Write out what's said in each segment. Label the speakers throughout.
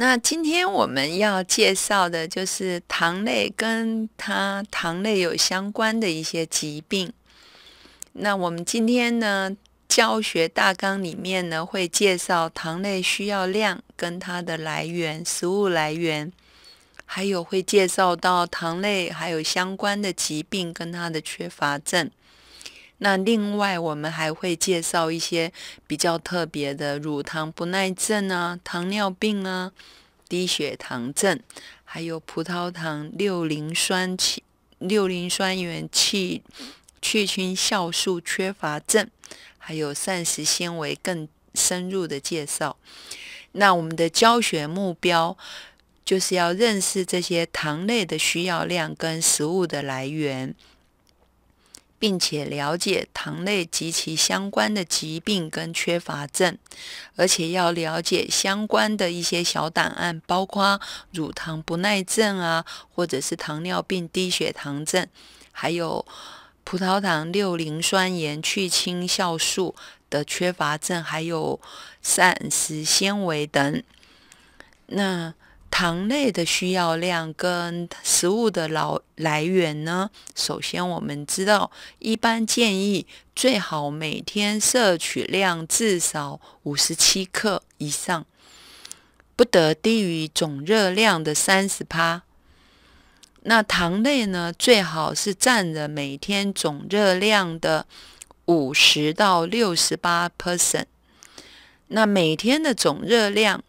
Speaker 1: 那今天我们要介绍的就是糖类跟它糖类有相关的一些疾病。那我们今天呢教学大纲里面呢会介绍糖类需要量跟它的来源，食物来源，还有会介绍到糖类还有相关的疾病跟它的缺乏症。那另外，我们还会介绍一些比较特别的乳糖不耐症啊、糖尿病啊、低血糖症，还有葡萄糖六磷酸七六磷酸元气去氢酵素缺乏症，还有膳食纤维更深入的介绍。那我们的教学目标就是要认识这些糖类的需要量跟食物的来源。并且了解糖类及其相关的疾病跟缺乏症，而且要了解相关的一些小档案，包括乳糖不耐症啊，或者是糖尿病低血糖症，还有葡萄糖六磷酸盐去氢酵素的缺乏症，还有膳食纤维等。那。糖类的需要量跟食物的老来源呢？首先，我们知道，一般建议最好每天摄取量至少五十七克以上，不得低于总热量的三十趴。那糖类呢，最好是占着每天总热量的五十到六十八 percent。那每天的总热量，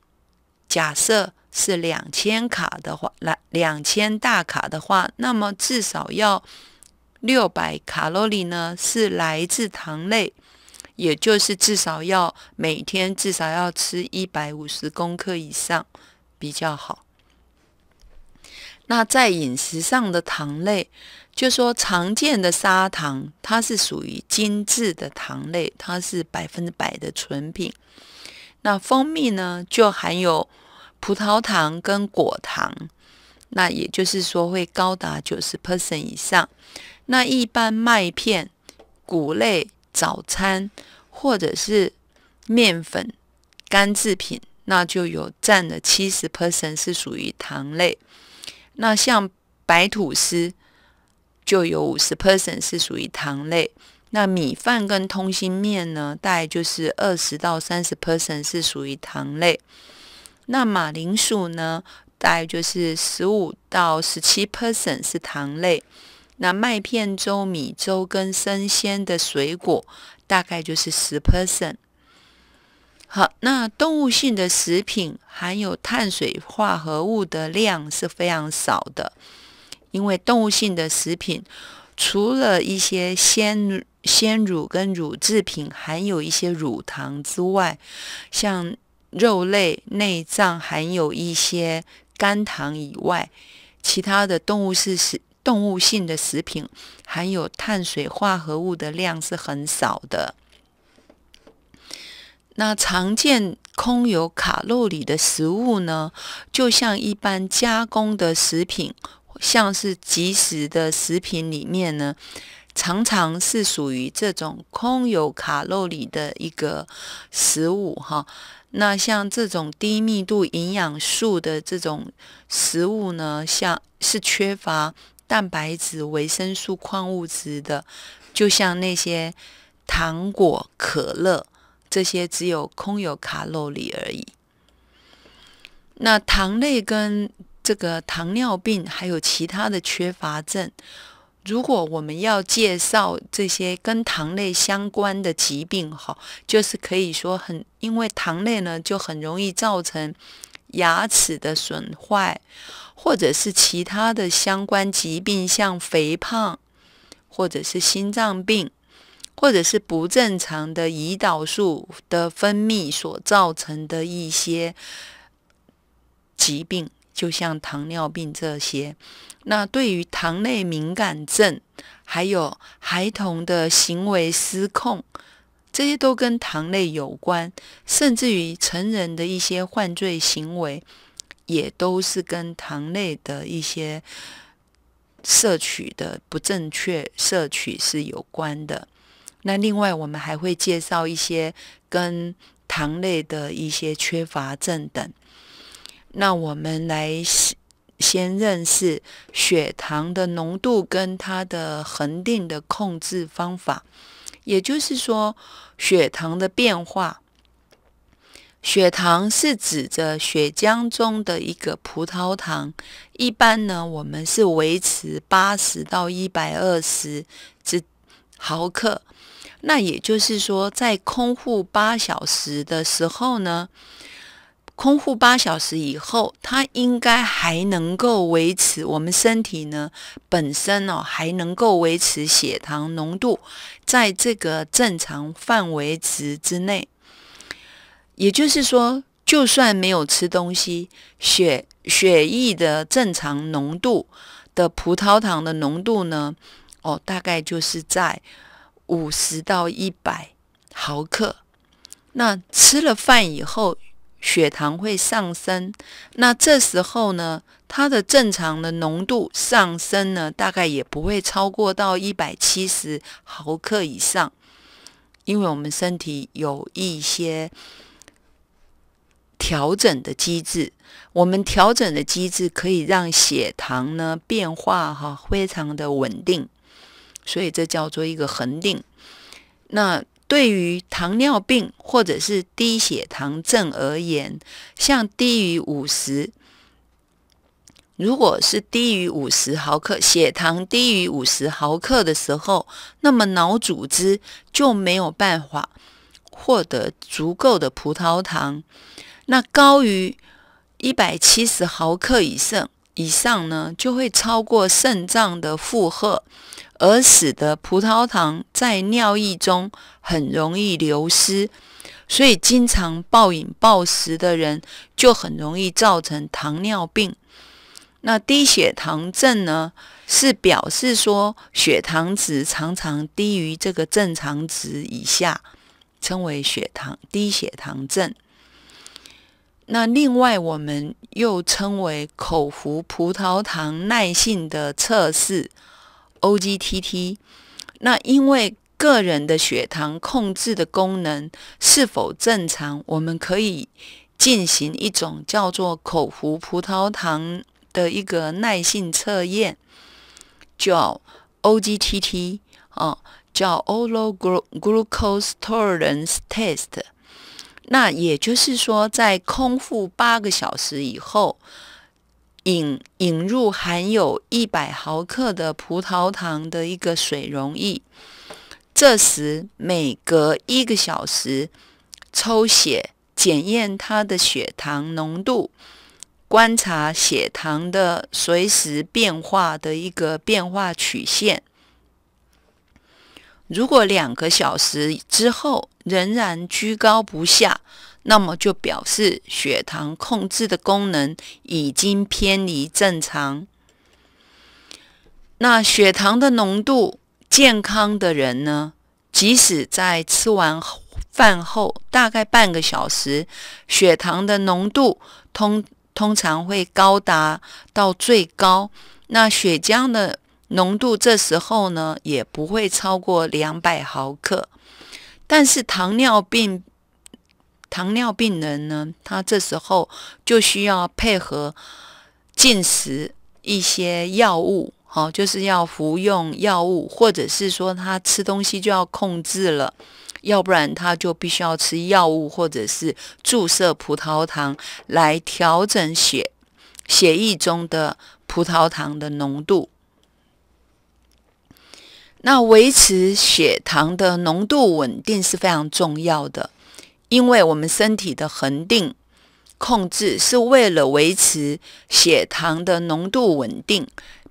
Speaker 1: 假设。是两千卡的话，来两千大卡的话，那么至少要六百卡路里呢，是来自糖类，也就是至少要每天至少要吃一百五十公克以上比较好。那在饮食上的糖类，就说常见的砂糖，它是属于精致的糖类，它是百分之百的纯品。那蜂蜜呢，就含有。葡萄糖跟果糖，那也就是说会高达九十 percent 以上。那一般麦片、谷类早餐或者是面粉干制品，那就有占了七十 percent 是属于糖类。那像白吐司就有五十 percent 是属于糖类。那米饭跟通心面呢，大概就是二十到三十 percent 是属于糖类。那马铃薯呢？大概就是十五到十七 percent 是糖类。那麦片粥、米粥跟生鲜的水果，大概就是十 percent。好，那动物性的食品含有碳水化合物的量是非常少的，因为动物性的食品，除了一些鲜鲜乳跟乳制品含有一些乳糖之外，像。肉类内脏含有一些甘糖以外，其他的动物是食动物性的食品，含有碳水化合物的量是很少的。那常见空有卡路里的食物呢？就像一般加工的食品，像是即食的食品里面呢，常常是属于这种空有卡路里的一个食物，哈。那像这种低密度营养素的这种食物呢，像是缺乏蛋白质、维生素、矿物质的，就像那些糖果、可乐，这些只有空有卡路里而已。那糖类跟这个糖尿病，还有其他的缺乏症。如果我们要介绍这些跟糖类相关的疾病，哈，就是可以说很，因为糖类呢就很容易造成牙齿的损坏，或者是其他的相关疾病，像肥胖，或者是心脏病，或者是不正常的胰岛素的分泌所造成的一些疾病。就像糖尿病这些，那对于糖类敏感症，还有孩童的行为失控，这些都跟糖类有关。甚至于成人的一些犯罪行为，也都是跟糖类的一些摄取的不正确摄取是有关的。那另外，我们还会介绍一些跟糖类的一些缺乏症等。那我们来先先认识血糖的浓度跟它的恒定的控制方法，也就是说，血糖的变化。血糖是指着血浆中的一个葡萄糖，一般呢，我们是维持八十到一百二十之毫克。那也就是说，在空腹八小时的时候呢。空腹八小时以后，它应该还能够维持我们身体呢本身哦，还能够维持血糖浓度在这个正常范围值之内。也就是说，就算没有吃东西，血血液的正常浓度的葡萄糖的浓度呢，哦，大概就是在五十到一百毫克。那吃了饭以后。血糖会上升，那这时候呢，它的正常的浓度上升呢，大概也不会超过到一百七十毫克以上，因为我们身体有一些调整的机制，我们调整的机制可以让血糖呢变化哈非常的稳定，所以这叫做一个恒定。那。对于糖尿病或者是低血糖症而言，像低于五十，如果是低于五十毫克血糖低于五十毫克的时候，那么脑组织就没有办法获得足够的葡萄糖。那高于一百七十毫克以上，以上呢就会超过肾脏的负荷。而使得葡萄糖在尿液中很容易流失，所以经常暴饮暴食的人就很容易造成糖尿病。那低血糖症呢，是表示说血糖值常常低于这个正常值以下，称为血糖低血糖症。那另外，我们又称为口服葡萄糖耐性的测试。OGTT，那因为个人的血糖控制的功能是否正常，我们可以进行一种叫做口服葡萄糖的一个耐性测验，叫 OGTT 啊，叫 o r o l glucose tolerance test。那也就是说，在空腹八个小时以后。引引入含有一百毫克的葡萄糖的一个水溶液，这时每隔一个小时抽血检验他的血糖浓度，观察血糖的随时变化的一个变化曲线。如果两个小时之后仍然居高不下。那么就表示血糖控制的功能已经偏离正常。那血糖的浓度，健康的人呢，即使在吃完饭后大概半个小时，血糖的浓度通通常会高达到最高。那血浆的浓度这时候呢，也不会超过两百毫克。但是糖尿病。糖尿病人呢，他这时候就需要配合进食一些药物，哦，就是要服用药物，或者是说他吃东西就要控制了，要不然他就必须要吃药物，或者是注射葡萄糖来调整血血液中的葡萄糖的浓度。那维持血糖的浓度稳定是非常重要的。因为我们身体的恒定控制是为了维持血糖的浓度稳定，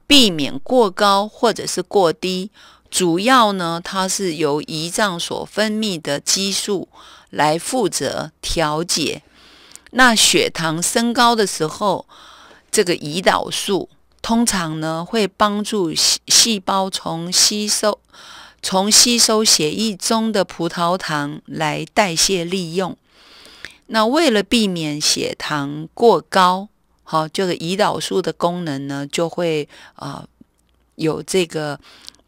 Speaker 1: 避免过高或者是过低。主要呢，它是由胰脏所分泌的激素来负责调节。那血糖升高的时候，这个胰岛素通常呢会帮助细细胞从吸收。从吸收血液中的葡萄糖来代谢利用。那为了避免血糖过高，好，就是胰岛素的功能呢，就会啊有这个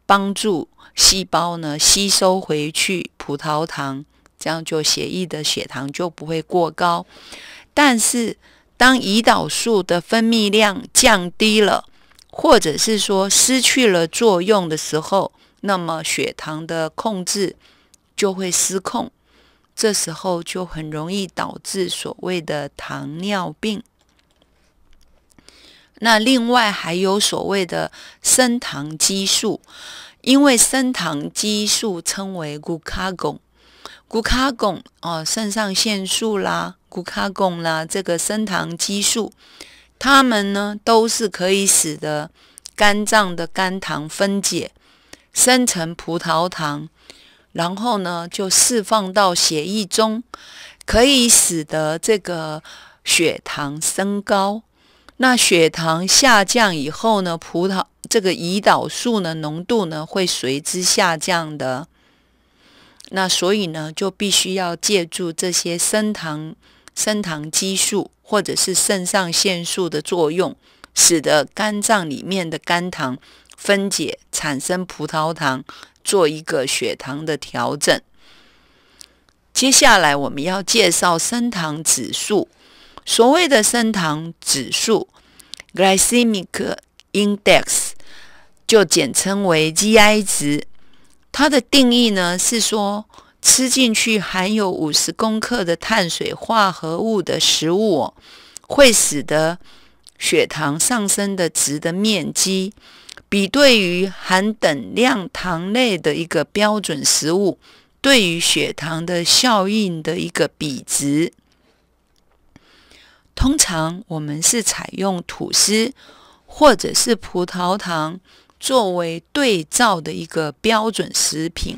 Speaker 1: 帮助细胞呢吸收回去葡萄糖，这样就血液的血糖就不会过高。但是当胰岛素的分泌量降低了，或者是说失去了作用的时候，那么血糖的控制就会失控，这时候就很容易导致所谓的糖尿病。那另外还有所谓的升糖激素，因为升糖激素称为谷卡汞，谷卡汞哦，肾上腺素啦，谷卡汞啦，这个升糖激素，它们呢都是可以使得肝脏的肝糖分解。生成葡萄糖，然后呢，就释放到血液中，可以使得这个血糖升高。那血糖下降以后呢，葡萄这个胰岛素呢浓度呢会随之下降的。那所以呢，就必须要借助这些升糖升糖激素或者是肾上腺素的作用，使得肝脏里面的肝糖。分解产生葡萄糖，做一个血糖的调整。接下来我们要介绍升糖指数。所谓的升糖指数 （Glycemic Index），就简称为 GI 值。它的定义呢是说，吃进去含有五十公克的碳水化合物的食物，会使得血糖上升的值的面积。比对于含等量糖类的一个标准食物，对于血糖的效应的一个比值，通常我们是采用吐司或者是葡萄糖作为对照的一个标准食品。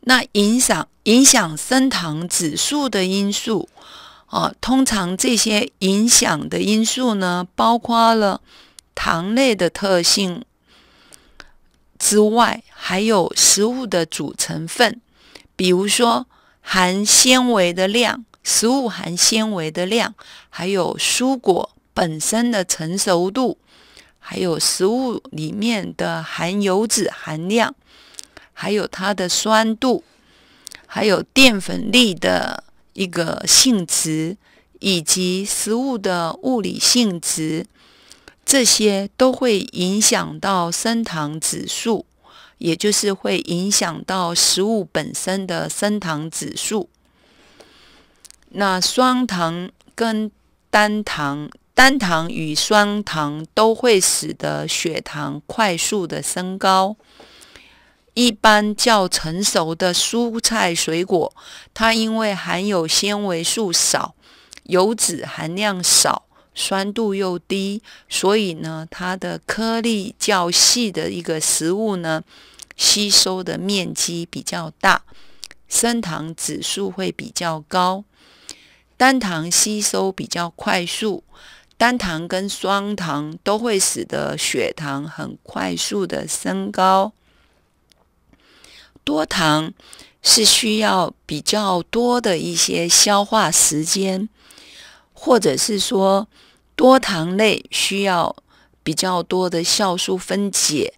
Speaker 1: 那影响影响升糖指数的因素啊，通常这些影响的因素呢，包括了。糖类的特性之外，还有食物的主成分，比如说含纤维的量，食物含纤维的量，还有蔬果本身的成熟度，还有食物里面的含油脂含量，还有它的酸度，还有淀粉粒的一个性质，以及食物的物理性质。这些都会影响到升糖指数，也就是会影响到食物本身的升糖指数。那双糖跟单糖，单糖与双糖都会使得血糖快速的升高。一般较成熟的蔬菜水果，它因为含有纤维素少，油脂含量少。酸度又低，所以呢，它的颗粒较细的一个食物呢，吸收的面积比较大，升糖指数会比较高。单糖吸收比较快速，单糖跟双糖都会使得血糖很快速的升高。多糖是需要比较多的一些消化时间。或者是说多糖类需要比较多的酵素分解，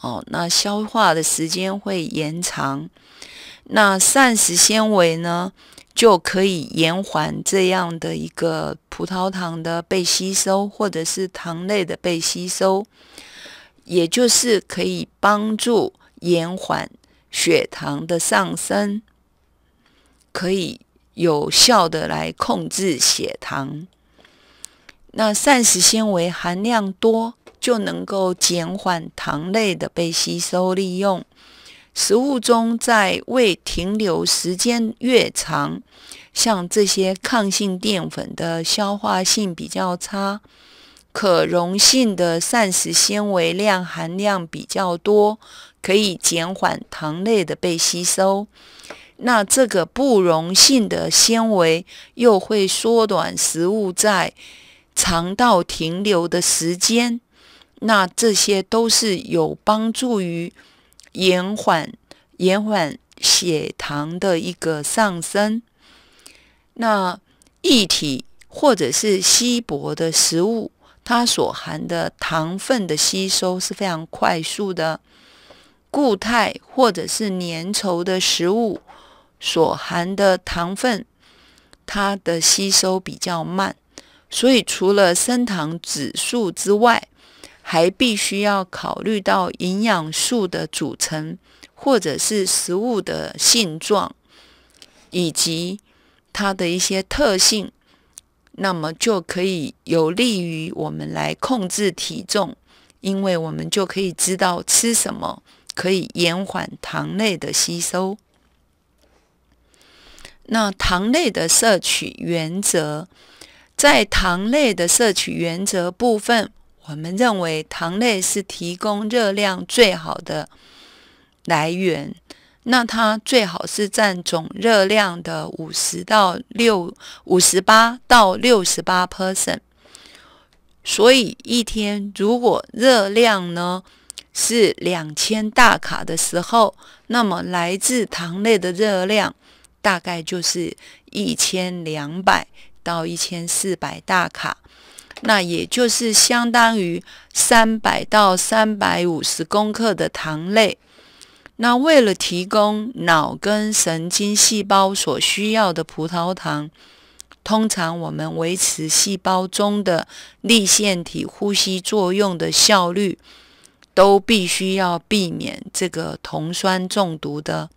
Speaker 1: 哦，那消化的时间会延长。那膳食纤维呢，就可以延缓这样的一个葡萄糖的被吸收，或者是糖类的被吸收，也就是可以帮助延缓血糖的上升，可以。有效的来控制血糖，那膳食纤维含量多就能够减缓糖类的被吸收利用。食物中在胃停留时间越长，像这些抗性淀粉的消化性比较差，可溶性的膳食纤维量含量比较多，可以减缓糖类的被吸收。那这个不溶性的纤维又会缩短食物在肠道停留的时间，那这些都是有帮助于延缓延缓血糖的一个上升。那液体或者是稀薄的食物，它所含的糖分的吸收是非常快速的。固态或者是粘稠的食物。所含的糖分，它的吸收比较慢，所以除了升糖指数之外，还必须要考虑到营养素的组成，或者是食物的性状，以及它的一些特性。那么就可以有利于我们来控制体重，因为我们就可以知道吃什么可以延缓糖类的吸收。那糖类的摄取原则，在糖类的摄取原则部分，我们认为糖类是提供热量最好的来源。那它最好是占总热量的五十到六五十八到六十八 percent。所以一天如果热量呢是两千大卡的时候，那么来自糖类的热量。大概就是一千两百到一千四百大卡，那也就是相当于三百到三百五十克的糖类。那为了提供脑跟神经细胞所需要的葡萄糖，通常我们维持细胞中的粒线体呼吸作用的效率，都必须要避免这个酮酸中毒的。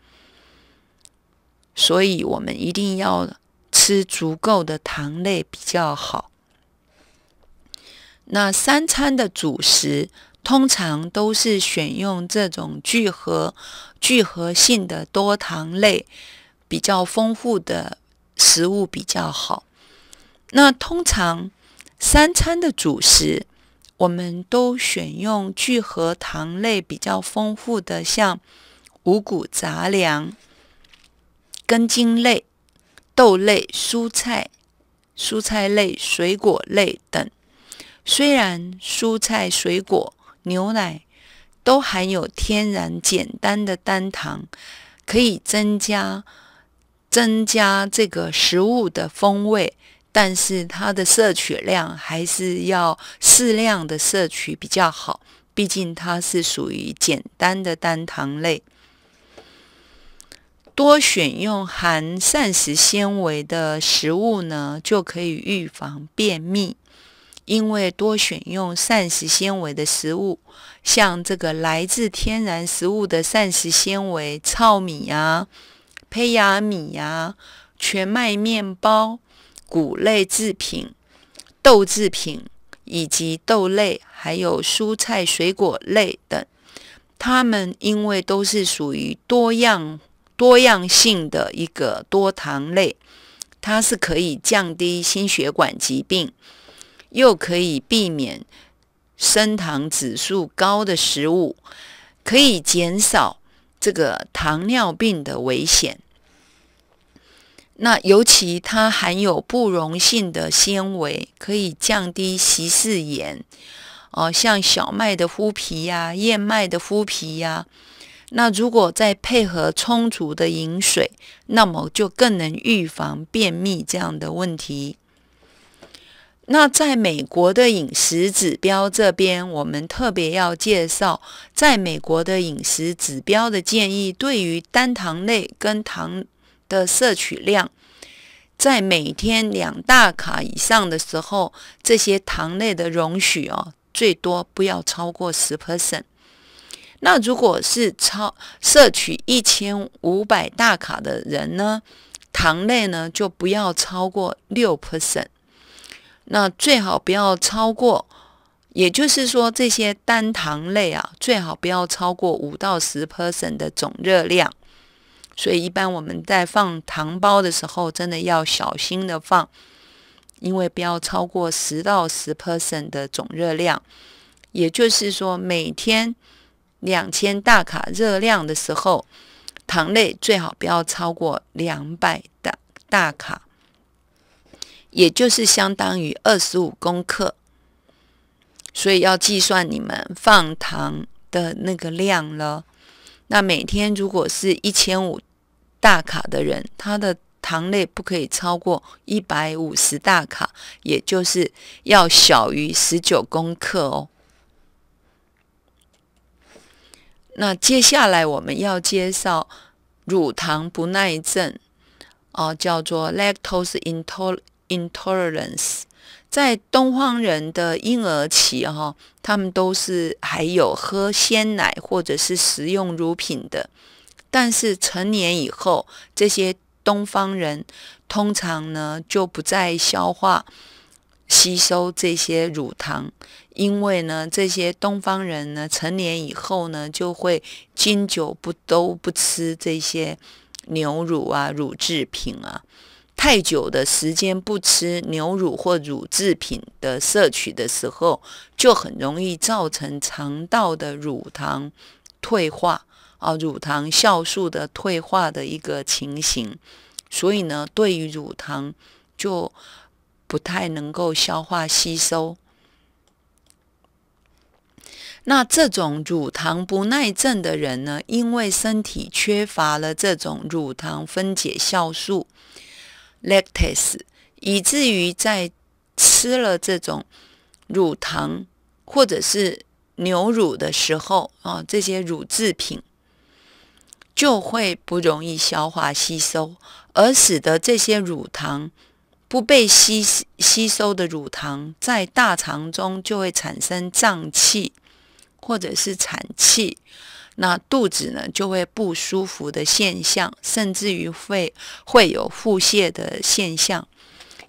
Speaker 1: 所以我们一定要吃足够的糖类比较好。那三餐的主食通常都是选用这种聚合、聚合性的多糖类比较丰富的食物比较好。那通常三餐的主食我们都选用聚合糖类比较丰富的，像五谷杂粮。根茎类、豆类、蔬菜、蔬菜类、水果类等。虽然蔬菜、水果、牛奶都含有天然简单的单糖，可以增加增加这个食物的风味，但是它的摄取量还是要适量的摄取比较好。毕竟它是属于简单的单糖类。多选用含膳食纤维的食物呢，就可以预防便秘。因为多选用膳食纤维的食物，像这个来自天然食物的膳食纤维，糙米呀、胚芽米呀、全麦面包、谷类制品、豆制品以及豆类，还有蔬菜、水果类等，它们因为都是属于多样。多样性的一个多糖类，它是可以降低心血管疾病，又可以避免升糖指数高的食物，可以减少这个糖尿病的危险。那尤其它含有不溶性的纤维，可以降低稀释盐。哦，像小麦的麸皮呀，燕麦的麸皮呀。那如果再配合充足的饮水，那么就更能预防便秘这样的问题。那在美国的饮食指标这边，我们特别要介绍，在美国的饮食指标的建议，对于单糖类跟糖的摄取量，在每天两大卡以上的时候，这些糖类的容许哦，最多不要超过十 percent。那如果是超摄取一千五百大卡的人呢，糖类呢就不要超过六 percent，那最好不要超过，也就是说这些单糖类啊，最好不要超过五到十 percent 的总热量。所以一般我们在放糖包的时候，真的要小心的放，因为不要超过十到十 percent 的总热量，也就是说每天。两千大卡热量的时候，糖类最好不要超过两百大大卡，也就是相当于二十五公克。所以要计算你们放糖的那个量了。那每天如果是一千五大卡的人，他的糖类不可以超过一百五十大卡，也就是要小于十九公克哦。那接下来我们要介绍乳糖不耐症，哦，叫做 lactose intolerance。在东方人的婴儿期，哈，他们都是还有喝鲜奶或者是食用乳品的，但是成年以后，这些东方人通常呢就不再消化、吸收这些乳糖。因为呢，这些东方人呢，成年以后呢，就会经久不都不吃这些牛乳啊、乳制品啊。太久的时间不吃牛乳或乳制品的摄取的时候，就很容易造成肠道的乳糖退化啊，乳糖酵素的退化的一个情形。所以呢，对于乳糖就不太能够消化吸收。那这种乳糖不耐症的人呢？因为身体缺乏了这种乳糖分解酵素 （lactase），以至于在吃了这种乳糖或者是牛乳的时候啊，这些乳制品就会不容易消化吸收，而使得这些乳糖不被吸吸收的乳糖在大肠中就会产生胀气。或者是产气，那肚子呢就会不舒服的现象，甚至于会会有腹泻的现象，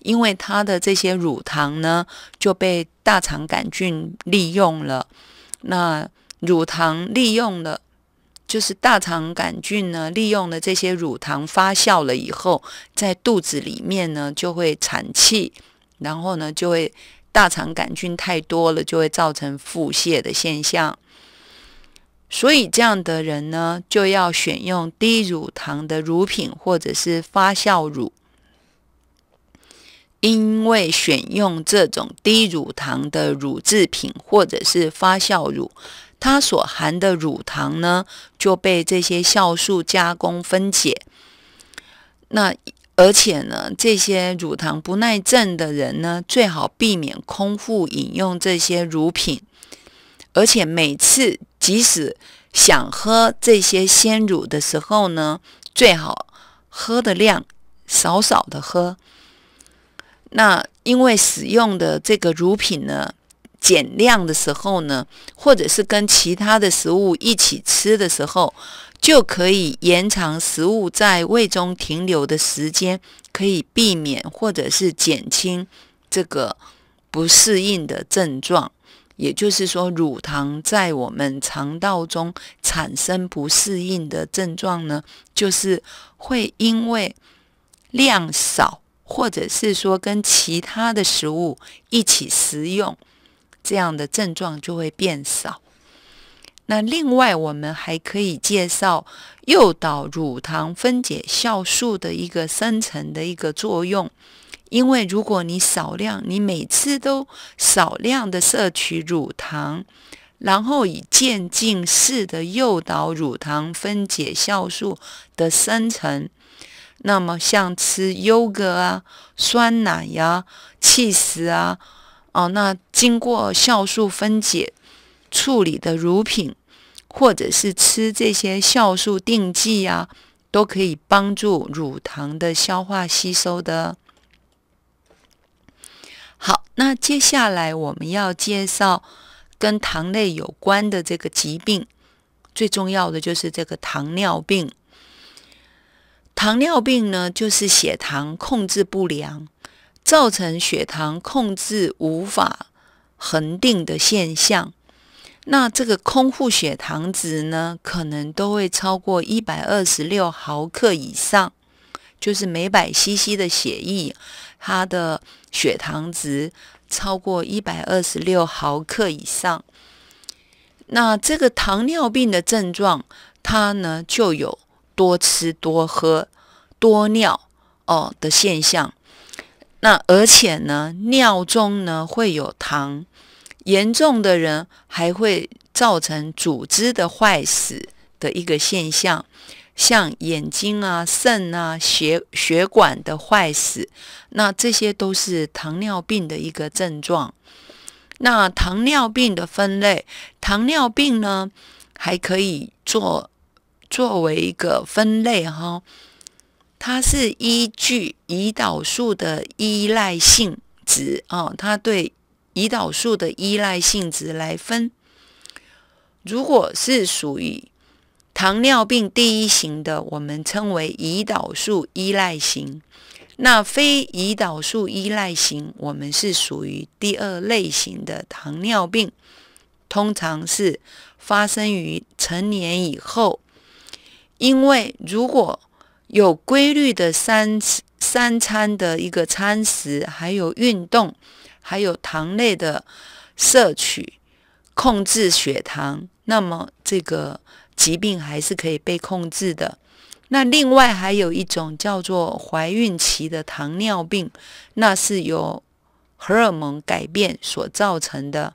Speaker 1: 因为它的这些乳糖呢就被大肠杆菌利用了，那乳糖利用了，就是大肠杆菌呢利用了这些乳糖发酵了以后，在肚子里面呢就会产气，然后呢就会。大肠杆菌太多了，就会造成腹泻的现象。所以，这样的人呢，就要选用低乳糖的乳品或者是发酵乳。因为选用这种低乳糖的乳制品或者是发酵乳，它所含的乳糖呢，就被这些酵素加工分解。那。而且呢，这些乳糖不耐症的人呢，最好避免空腹饮用这些乳品。而且每次即使想喝这些鲜乳的时候呢，最好喝的量少少的喝。那因为使用的这个乳品呢，减量的时候呢，或者是跟其他的食物一起吃的时候。就可以延长食物在胃中停留的时间，可以避免或者是减轻这个不适应的症状。也就是说，乳糖在我们肠道中产生不适应的症状呢，就是会因为量少，或者是说跟其他的食物一起食用，这样的症状就会变少。那另外，我们还可以介绍诱导乳糖分解酵素的一个生成的一个作用，因为如果你少量，你每次都少量的摄取乳糖，然后以渐进式的诱导乳糖分解酵素的生成，那么像吃优格啊、酸奶呀、c 食啊，哦，那经过酵素分解。处理的乳品，或者是吃这些酵素定剂呀，都可以帮助乳糖的消化吸收的。好，那接下来我们要介绍跟糖类有关的这个疾病，最重要的就是这个糖尿病。糖尿病呢，就是血糖控制不良，造成血糖控制无法恒定的现象。那这个空腹血糖值呢，可能都会超过一百二十六毫克以上，就是每百 CC 的血液，它的血糖值超过一百二十六毫克以上。那这个糖尿病的症状，它呢就有多吃多喝多尿哦的现象。那而且呢，尿中呢会有糖。严重的人还会造成组织的坏死的一个现象，像眼睛啊、肾啊、血血管的坏死，那这些都是糖尿病的一个症状。那糖尿病的分类，糖尿病呢还可以作作为一个分类哈，它是依据胰岛素的依赖性值啊，它对。胰岛素的依赖性质来分，如果是属于糖尿病第一型的，我们称为胰岛素依赖型；那非胰岛素依赖型，我们是属于第二类型的糖尿病，通常是发生于成年以后。因为如果有规律的三三餐的一个餐食，还有运动。还有糖类的摄取控制血糖，那么这个疾病还是可以被控制的。那另外还有一种叫做怀孕期的糖尿病，那是由荷尔蒙改变所造成的。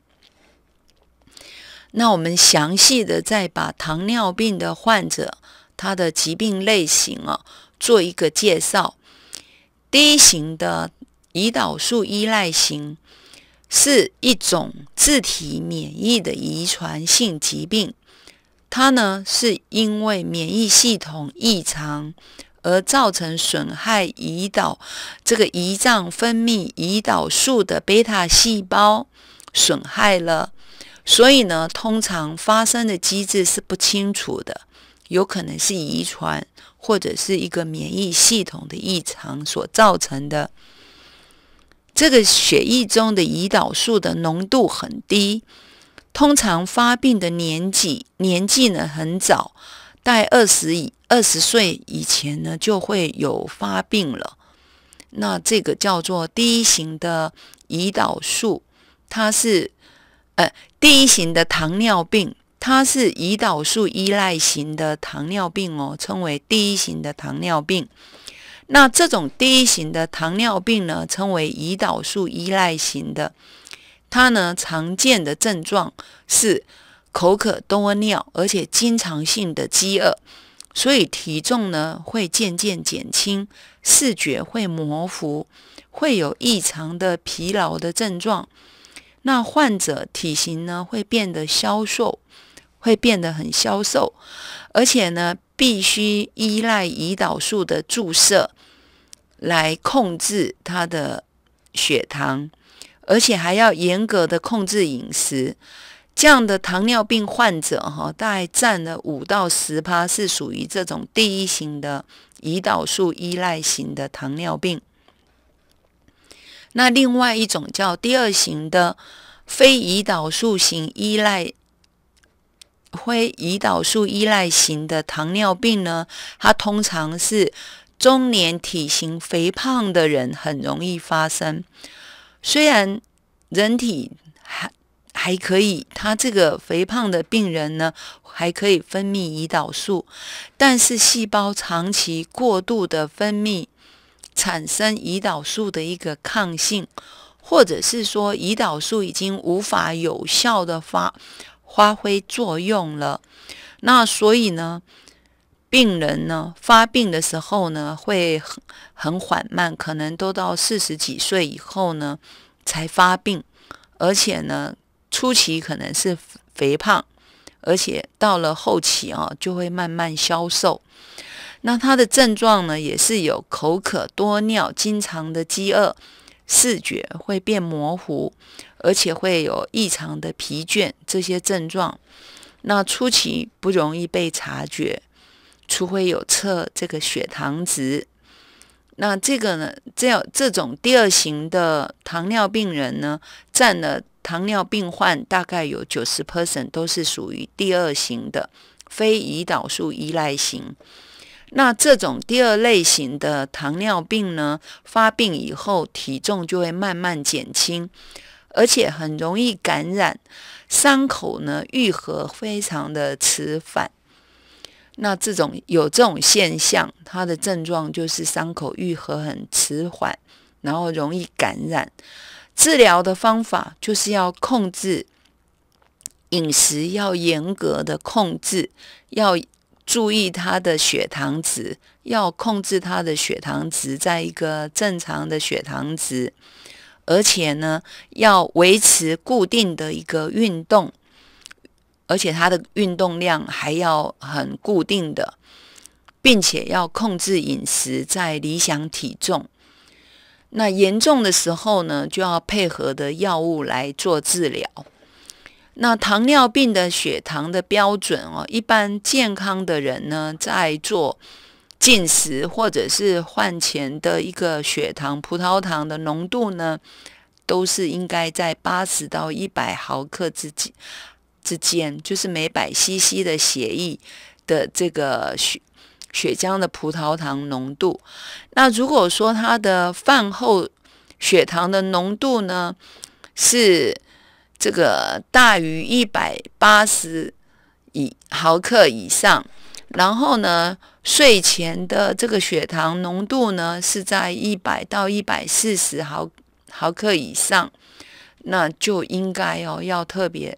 Speaker 1: 那我们详细的再把糖尿病的患者他的疾病类型啊做一个介绍，第一型的。胰岛素依赖型是一种自体免疫的遗传性疾病，它呢是因为免疫系统异常而造成损害胰岛这个胰脏分泌胰岛素的贝塔细胞损害了，所以呢，通常发生的机制是不清楚的，有可能是遗传或者是一个免疫系统的异常所造成的。这个血液中的胰岛素的浓度很低，通常发病的年纪年纪呢很早，在二十以二十岁以前呢就会有发病了。那这个叫做第一型的胰岛素，它是呃第一型的糖尿病，它是胰岛素依赖型的糖尿病哦，称为第一型的糖尿病。那这种第一型的糖尿病呢，称为胰岛素依赖型的。它呢常见的症状是口渴多尿，而且经常性的饥饿，所以体重呢会渐渐减轻，视觉会模糊，会有异常的疲劳的症状。那患者体型呢会变得消瘦，会变得很消瘦，而且呢必须依赖胰岛素的注射。来控制他的血糖，而且还要严格的控制饮食。这样的糖尿病患者，哈，大概占了五到十趴，是属于这种第一型的胰岛素依赖型的糖尿病。那另外一种叫第二型的非胰岛素型依赖，非胰岛素依赖型的糖尿病呢？它通常是。中年体型肥胖的人很容易发生。虽然人体还还可以，他这个肥胖的病人呢，还可以分泌胰岛素，但是细胞长期过度的分泌，产生胰岛素的一个抗性，或者是说胰岛素已经无法有效的发发挥作用了。那所以呢？病人呢，发病的时候呢，会很很缓慢，可能都到四十几岁以后呢才发病，而且呢，初期可能是肥胖，而且到了后期啊，就会慢慢消瘦。那他的症状呢，也是有口渴、多尿、经常的饥饿、视觉会变模糊，而且会有异常的疲倦这些症状。那初期不容易被察觉。除非有测这个血糖值，那这个呢？这样这种第二型的糖尿病人呢，占了糖尿病患大概有九十 percent 都是属于第二型的非胰岛素依赖型。那这种第二类型的糖尿病呢，发病以后体重就会慢慢减轻，而且很容易感染，伤口呢愈合非常的迟缓。那这种有这种现象，它的症状就是伤口愈合很迟缓，然后容易感染。治疗的方法就是要控制饮食，要严格的控制，要注意他的血糖值，要控制他的血糖值在一个正常的血糖值，而且呢，要维持固定的一个运动。而且他的运动量还要很固定的，并且要控制饮食在理想体重。那严重的时候呢，就要配合的药物来做治疗。那糖尿病的血糖的标准哦，一般健康的人呢，在做进食或者是饭前的一个血糖葡萄糖的浓度呢，都是应该在八十到一百毫克之间。之间就是每百 CC 的血液的这个血血浆的葡萄糖浓度。那如果说它的饭后血糖的浓度呢是这个大于一百八十以毫克以上，然后呢睡前的这个血糖浓度呢是在一百到一百四十毫毫克以上，那就应该哦要特别。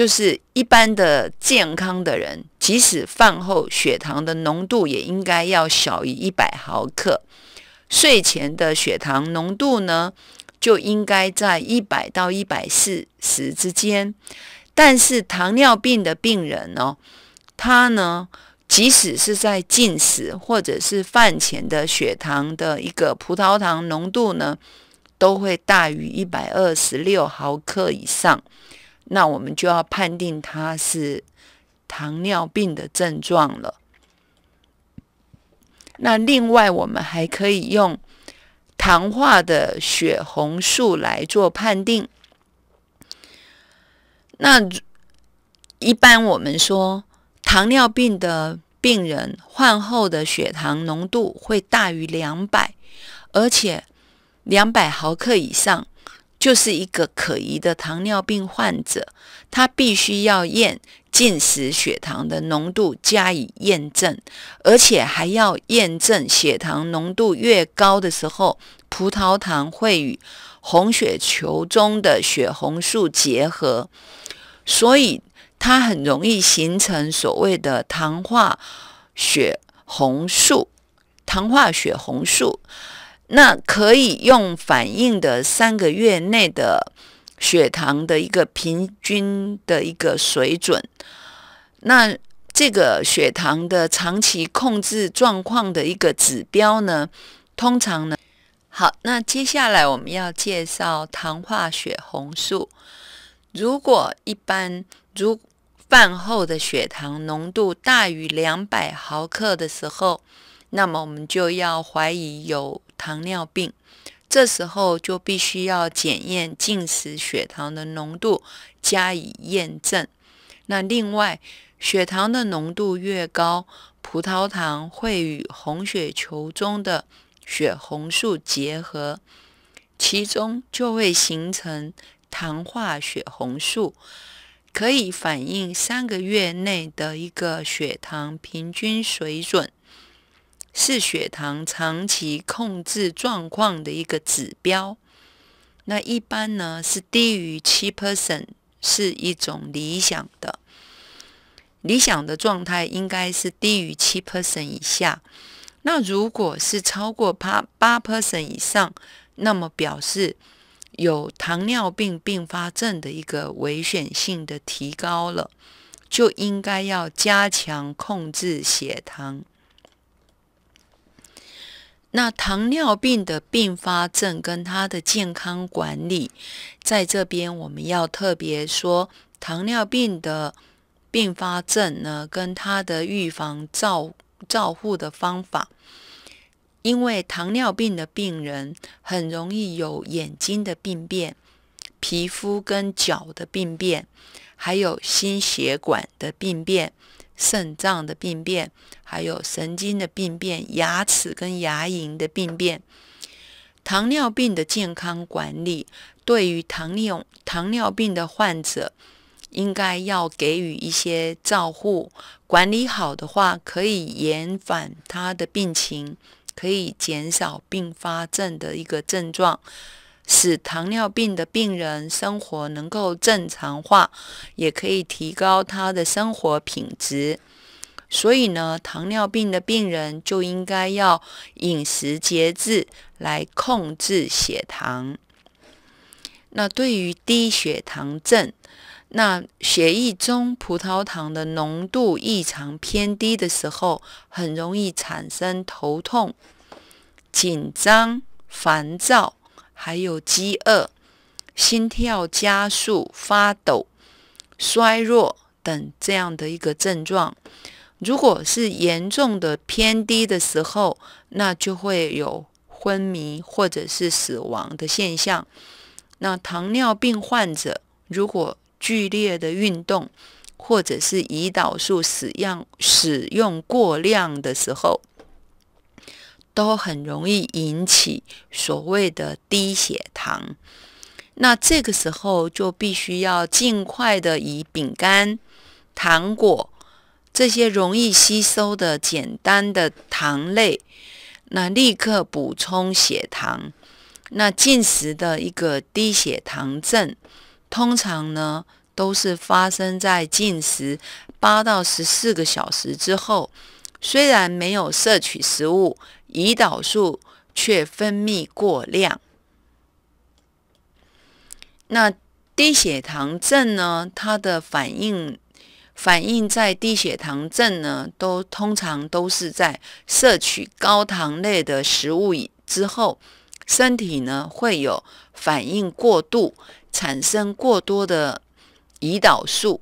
Speaker 1: 就是一般的健康的人，即使饭后血糖的浓度也应该要小于一百毫克。睡前的血糖浓度呢，就应该在一百到一百四十之间。但是糖尿病的病人呢，他呢，即使是在进食或者是饭前的血糖的一个葡萄糖浓度呢，都会大于一百二十六毫克以上。那我们就要判定它是糖尿病的症状了。那另外，我们还可以用糖化的血红素来做判定。那一般我们说，糖尿病的病人患后的血糖浓度会大于两百，而且两百毫克以上。就是一个可疑的糖尿病患者，他必须要验进食血糖的浓度加以验证，而且还要验证血糖浓度越高的时候，葡萄糖会与红血球中的血红素结合，所以它很容易形成所谓的糖化血红素。糖化血红素。那可以用反映的三个月内的血糖的一个平均的一个水准，那这个血糖的长期控制状况的一个指标呢？通常呢，好，那接下来我们要介绍糖化血红素。如果一般如饭后的血糖浓度大于两百毫克的时候。那么我们就要怀疑有糖尿病，这时候就必须要检验进食血糖的浓度加以验证。那另外，血糖的浓度越高，葡萄糖会与红血球中的血红素结合，其中就会形成糖化血红素，可以反映三个月内的一个血糖平均水准。是血糖长期控制状况的一个指标。那一般呢是低于七 percent 是一种理想的，理想的状态应该是低于七 percent 以下。那如果是超过八八 percent 以上，那么表示有糖尿病并发症的一个危险性的提高了，就应该要加强控制血糖。那糖尿病的并发症跟它的健康管理，在这边我们要特别说，糖尿病的并发症呢，跟它的预防照照护的方法，因为糖尿病的病人很容易有眼睛的病变、皮肤跟脚的病变，还有心血管的病变。肾脏的病变，还有神经的病变，牙齿跟牙龈的病变，糖尿病的健康管理，对于糖尿糖尿病的患者，应该要给予一些照护。管理好的话，可以延缓他的病情，可以减少并发症的一个症状。使糖尿病的病人生活能够正常化，也可以提高他的生活品质。所以呢，糖尿病的病人就应该要饮食节制来控制血糖。那对于低血糖症，那血液中葡萄糖的浓度异常偏低的时候，很容易产生头痛、紧张、烦躁。还有饥饿、心跳加速、发抖、衰弱等这样的一个症状。如果是严重的偏低的时候，那就会有昏迷或者是死亡的现象。那糖尿病患者如果剧烈的运动或者是胰岛素使用使用过量的时候，都很容易引起所谓的低血糖，那这个时候就必须要尽快的以饼干、糖果这些容易吸收的简单的糖类，那立刻补充血糖。那进食的一个低血糖症，通常呢都是发生在进食八到十四个小时之后，虽然没有摄取食物。胰岛素却分泌过量，那低血糖症呢？它的反应反应在低血糖症呢，都通常都是在摄取高糖类的食物之后，身体呢会有反应过度，产生过多的胰岛素。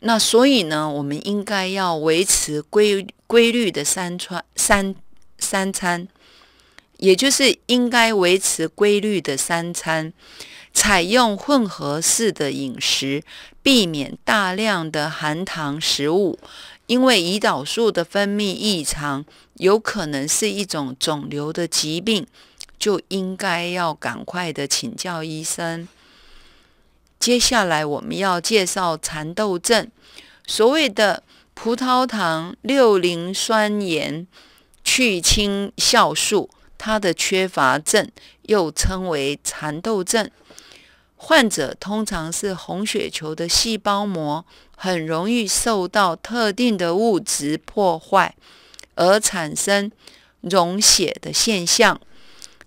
Speaker 1: 那所以呢，我们应该要维持规规律的三餐三。三餐，也就是应该维持规律的三餐，采用混合式的饮食，避免大量的含糖食物。因为胰岛素的分泌异常，有可能是一种肿瘤的疾病，就应该要赶快的请教医生。接下来我们要介绍蚕豆症，所谓的葡萄糖六磷酸盐。去青酵素，它的缺乏症又称为蚕豆症。患者通常是红血球的细胞膜很容易受到特定的物质破坏，而产生溶血的现象。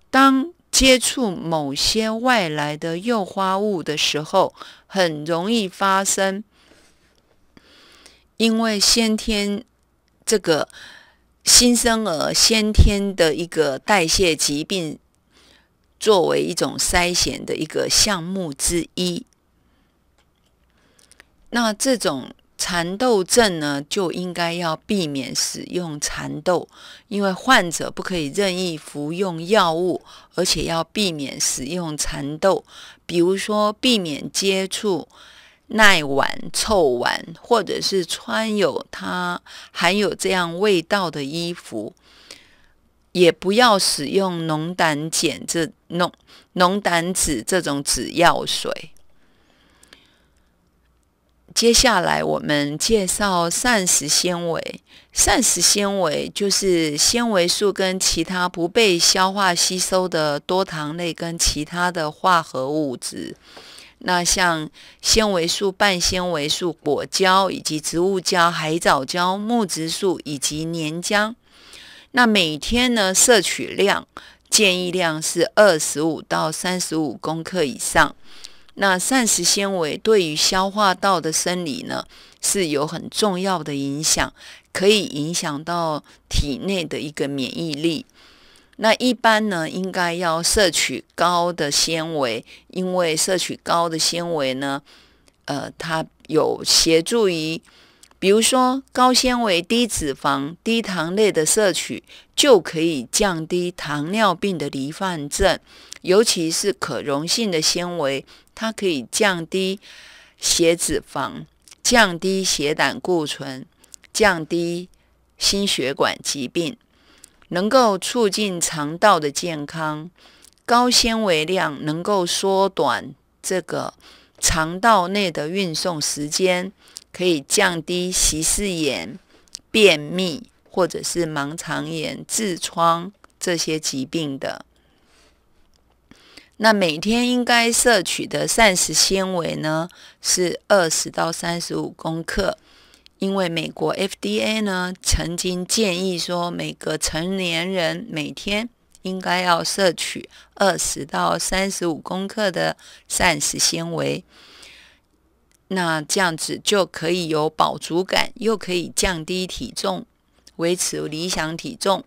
Speaker 1: 当接触某些外来的诱发物的时候，很容易发生。因为先天这个。新生儿先天的一个代谢疾病，作为一种筛选的一个项目之一。那这种蚕豆症呢，就应该要避免使用蚕豆，因为患者不可以任意服用药物，而且要避免使用蚕豆，比如说避免接触。耐碗臭碗，或者是穿有它含有这样味道的衣服，也不要使用浓胆碱这浓浓胆酯这种止药水。接下来我们介绍膳食纤维。膳食纤维就是纤维素跟其他不被消化吸收的多糖类跟其他的化合物质。那像纤维素、半纤维素、果胶以及植物胶、海藻胶、木质素以及粘浆，那每天呢摄取量建议量是二十五到三十五公克以上。那膳食纤维对于消化道的生理呢是有很重要的影响，可以影响到体内的一个免疫力。那一般呢，应该要摄取高的纤维，因为摄取高的纤维呢，呃，它有协助于，比如说高纤维、低脂肪、低糖类的摄取，就可以降低糖尿病的罹患症，尤其是可溶性的纤维，它可以降低血脂肪、降低血胆固醇、降低心血管疾病。能够促进肠道的健康，高纤维量能够缩短这个肠道内的运送时间，可以降低息食炎、便秘或者是盲肠炎、痔疮这些疾病的。那每天应该摄取的膳食纤维呢，是二十到三十五公克。因为美国 FDA 呢曾经建议说，每个成年人每天应该要摄取二十到三十五克的膳食纤维，那这样子就可以有饱足感，又可以降低体重，维持理想体重。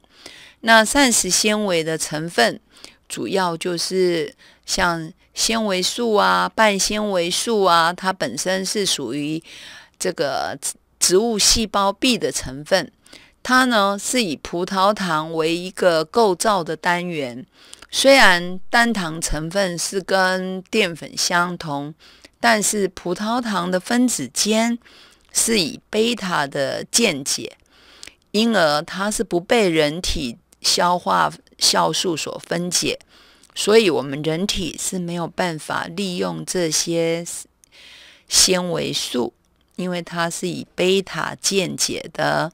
Speaker 1: 那膳食纤维的成分主要就是像纤维素啊、半纤维素啊，它本身是属于这个。植物细胞壁的成分，它呢是以葡萄糖为一个构造的单元。虽然单糖成分是跟淀粉相同，但是葡萄糖的分子间是以贝塔的键解，因而它是不被人体消化酵素所分解，所以我们人体是没有办法利用这些纤维素。因为它是以贝塔见解的。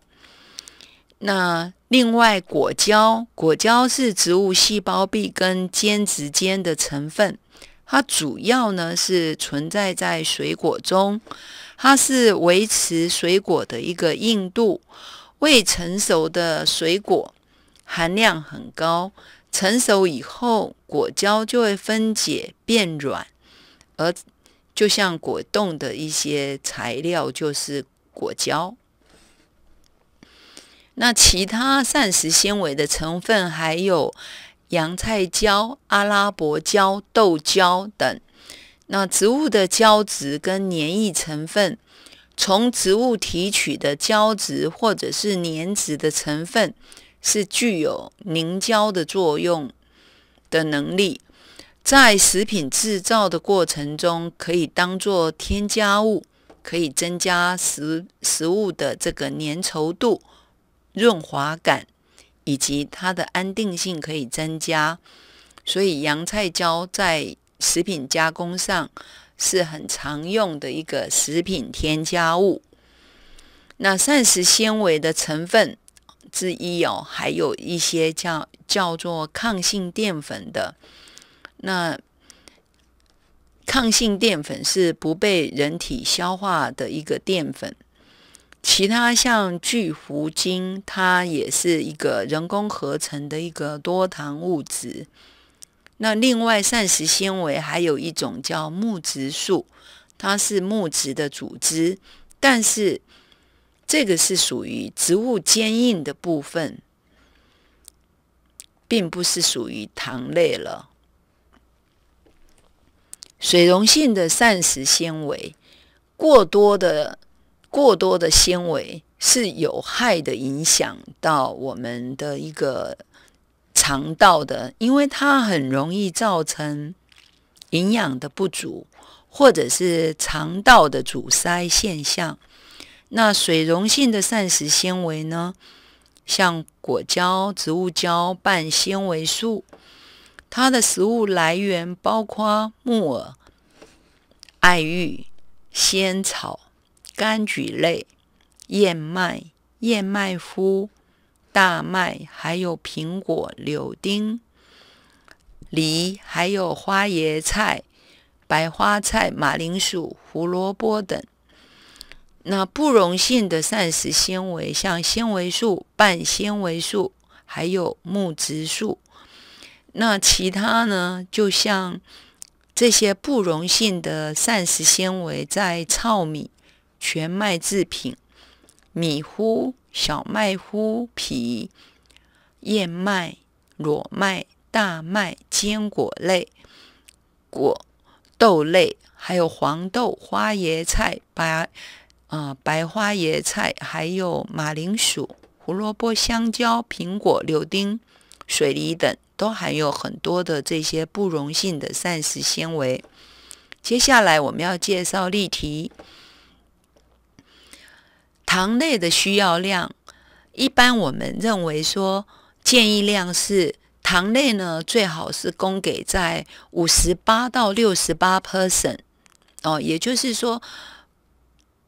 Speaker 1: 那另外，果胶，果胶是植物细胞壁跟间质间的成分，它主要呢是存在在水果中，它是维持水果的一个硬度。未成熟的水果含量很高，成熟以后果胶就会分解变软，而。就像果冻的一些材料，就是果胶。那其他膳食纤维的成分还有洋菜胶、阿拉伯胶、豆胶等。那植物的胶质跟黏液成分，从植物提取的胶质或者是黏质的成分，是具有凝胶的作用的能力。在食品制造的过程中，可以当做添加物，可以增加食食物的这个粘稠度、润滑感，以及它的安定性可以增加。所以，洋菜胶在食品加工上是很常用的一个食品添加物。那膳食纤维的成分之一哦，还有一些叫叫做抗性淀粉的。那抗性淀粉是不被人体消化的一个淀粉，其他像聚糊精，它也是一个人工合成的一个多糖物质。那另外，膳食纤维还有一种叫木质素，它是木质的组织，但是这个是属于植物坚硬的部分，并不是属于糖类了。水溶性的膳食纤维过多的过多的纤维是有害的，影响到我们的一个肠道的，因为它很容易造成营养的不足，或者是肠道的阻塞现象。那水溶性的膳食纤维呢，像果胶、植物胶、半纤维素。它的食物来源包括木耳、艾玉、仙草、柑橘类、燕麦、燕麦麸、大麦，还有苹果、柳丁、梨，还有花椰菜、白花菜、马铃薯、胡萝卜等。那不溶性的膳食纤维，像纤维素、半纤维素，还有木质素。那其他呢？就像这些不溶性的膳食纤维，在糙米、全麦制品、米糊、小麦糊、皮、燕麦、裸麦、大麦、坚果类、果豆类，还有黄豆、花椰菜、白啊白花椰菜，还有马铃薯、胡萝卜、香蕉、苹果、柳丁、水梨等。都含有很多的这些不溶性的膳食纤维。接下来我们要介绍例题。糖类的需要量，一般我们认为说，建议量是糖类呢，最好是供给在五十八到六十八 percent 哦，也就是说，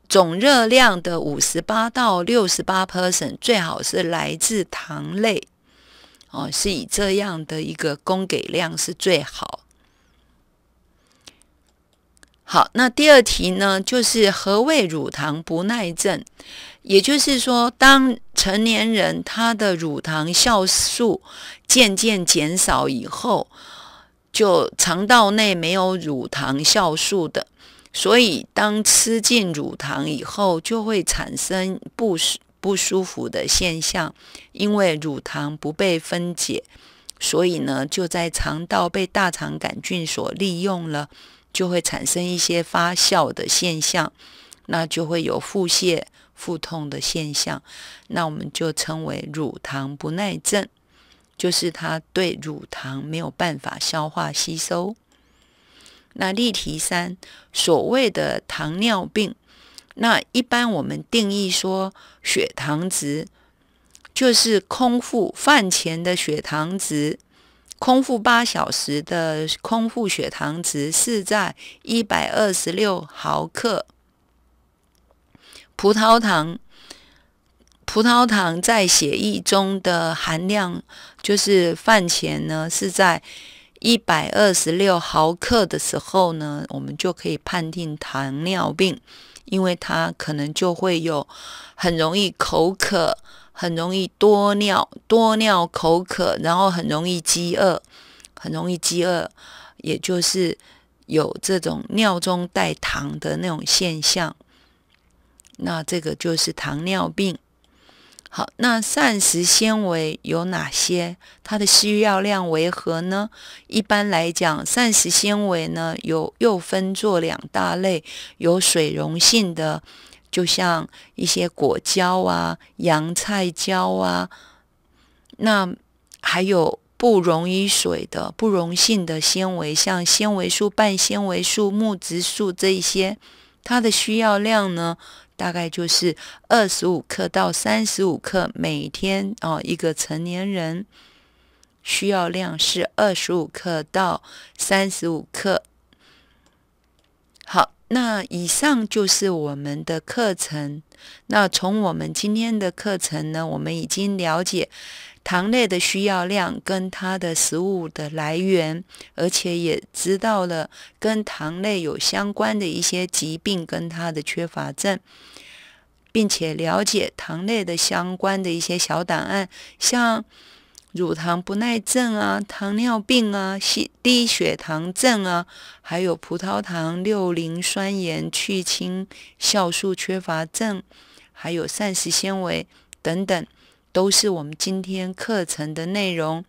Speaker 1: 总热量的五十八到六十八 percent 最好是来自糖类。哦，是以这样的一个供给量是最好。好，那第二题呢，就是何谓乳糖不耐症？也就是说，当成年人他的乳糖酵素渐渐减少以后，就肠道内没有乳糖酵素的，所以当吃进乳糖以后，就会产生不适。不舒服的现象，因为乳糖不被分解，所以呢就在肠道被大肠杆菌所利用了，就会产生一些发酵的现象，那就会有腹泻、腹痛的现象，那我们就称为乳糖不耐症，就是它对乳糖没有办法消化吸收。那例题三，所谓的糖尿病。那一般我们定义说，血糖值就是空腹饭前的血糖值，空腹八小时的空腹血糖值是在一百二十六毫克葡萄糖，葡萄糖在血液中的含量，就是饭前呢是在一百二十六毫克的时候呢，我们就可以判定糖尿病。因为他可能就会有很容易口渴，很容易多尿，多尿口渴，然后很容易饥饿，很容易饥饿，也就是有这种尿中带糖的那种现象，那这个就是糖尿病。好，那膳食纤维有哪些？它的需要量为何呢？一般来讲，膳食纤维呢有又分作两大类，有水溶性的，就像一些果胶啊、洋菜胶啊，那还有不溶于水的不溶性的纤维，像纤维素、半纤维素、木质素这一些，它的需要量呢？大概就是二十五克到三十五克每天哦，一个成年人需要量是二十五克到三十五克。好，那以上就是我们的课程。那从我们今天的课程呢，我们已经了解。糖类的需要量跟它的食物的来源，而且也知道了跟糖类有相关的一些疾病跟它的缺乏症，并且了解糖类的相关的一些小档案，像乳糖不耐症啊、糖尿病啊、低血糖症啊，还有葡萄糖六磷酸盐去氢酵素缺乏症，还有膳食纤维等等。都是我们今天课程的内容。